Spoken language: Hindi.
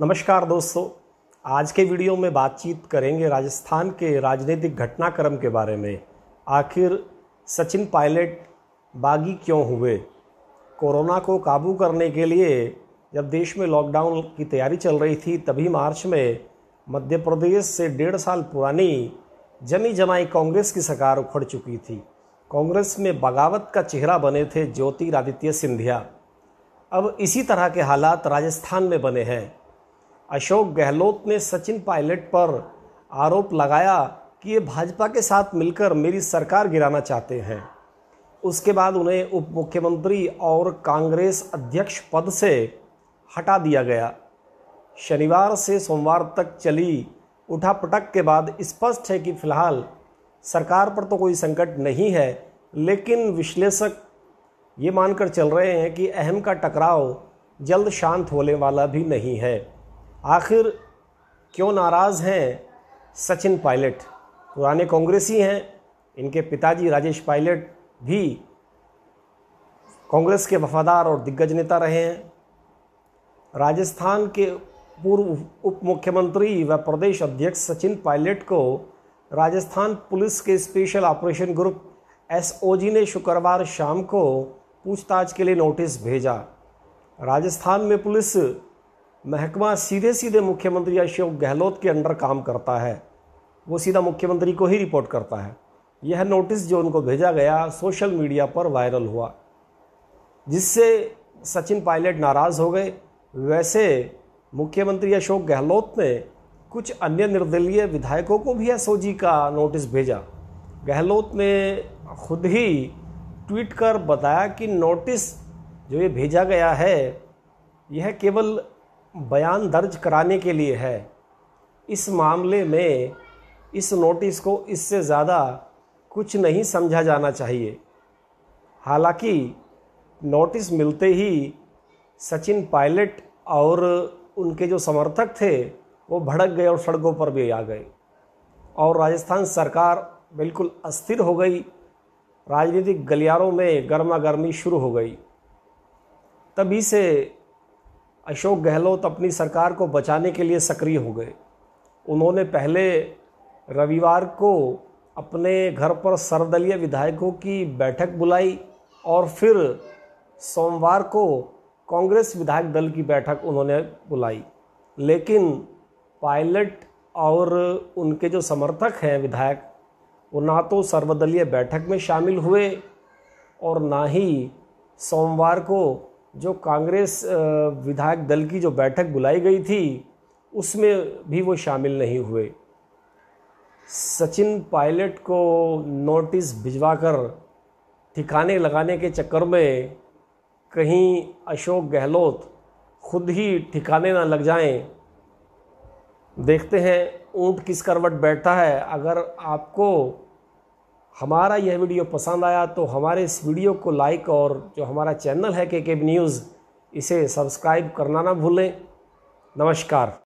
नमस्कार दोस्तों आज के वीडियो में बातचीत करेंगे राजस्थान के राजनीतिक घटनाक्रम के बारे में आखिर सचिन पायलट बागी क्यों हुए कोरोना को काबू करने के लिए जब देश में लॉकडाउन की तैयारी चल रही थी तभी मार्च में मध्य प्रदेश से डेढ़ साल पुरानी जमी जमाई कांग्रेस की सरकार उखड़ चुकी थी कांग्रेस में बगावत का चेहरा बने थे ज्योतिरादित्य सिंधिया अब इसी तरह के हालात राजस्थान में बने हैं अशोक गहलोत ने सचिन पायलट पर आरोप लगाया कि ये भाजपा के साथ मिलकर मेरी सरकार गिराना चाहते हैं उसके बाद उन्हें उप मुख्यमंत्री और कांग्रेस अध्यक्ष पद से हटा दिया गया शनिवार से सोमवार तक चली उठापटक के बाद स्पष्ट है कि फिलहाल सरकार पर तो कोई संकट नहीं है लेकिन विश्लेषक ये मानकर चल रहे हैं कि अहम का टकराव जल्द शांत होने वाला भी नहीं है आखिर क्यों नाराज़ हैं सचिन पायलट पुराने कांग्रेसी हैं इनके पिताजी राजेश पायलट भी कांग्रेस के वफादार और दिग्गज नेता रहे हैं राजस्थान के पूर्व उप मुख्यमंत्री व प्रदेश अध्यक्ष सचिन पायलट को राजस्थान पुलिस के स्पेशल ऑपरेशन ग्रुप एस ने शुक्रवार शाम को पूछताछ के लिए नोटिस भेजा राजस्थान में पुलिस महकमा सीधे सीधे मुख्यमंत्री अशोक गहलोत के अंडर काम करता है वो सीधा मुख्यमंत्री को ही रिपोर्ट करता है यह नोटिस जो उनको भेजा गया सोशल मीडिया पर वायरल हुआ जिससे सचिन पायलट नाराज़ हो गए वैसे मुख्यमंत्री अशोक गहलोत ने कुछ अन्य निर्दलीय विधायकों को भी एस का नोटिस भेजा गहलोत ने खुद ही ट्वीट कर बताया कि नोटिस जो ये भेजा गया है यह केवल बयान दर्ज कराने के लिए है इस मामले में इस नोटिस को इससे ज़्यादा कुछ नहीं समझा जाना चाहिए हालांकि नोटिस मिलते ही सचिन पायलट और उनके जो समर्थक थे वो भड़क गए और सड़कों पर भी आ गए और राजस्थान सरकार बिल्कुल अस्थिर हो गई राजनीतिक गलियारों में गर्मा गर्मी शुरू हो गई तभी से अशोक गहलोत अपनी सरकार को बचाने के लिए सक्रिय हो गए उन्होंने पहले रविवार को अपने घर पर सर्वदलीय विधायकों की बैठक बुलाई और फिर सोमवार को कांग्रेस विधायक दल की बैठक उन्होंने बुलाई लेकिन पायलट और उनके जो समर्थक हैं विधायक वो ना तो सर्वदलीय बैठक में शामिल हुए और ना ही सोमवार को जो कांग्रेस विधायक दल की जो बैठक बुलाई गई थी उसमें भी वो शामिल नहीं हुए सचिन पायलट को नोटिस भिजवाकर ठिकाने लगाने के चक्कर में कहीं अशोक गहलोत खुद ही ठिकाने ना लग जाएं देखते हैं ऊँट किस करवट बैठता है अगर आपको हमारा यह वीडियो पसंद आया तो हमारे इस वीडियो को लाइक और जो हमारा चैनल है के के न्यूज़ इसे सब्सक्राइब करना ना भूलें नमस्कार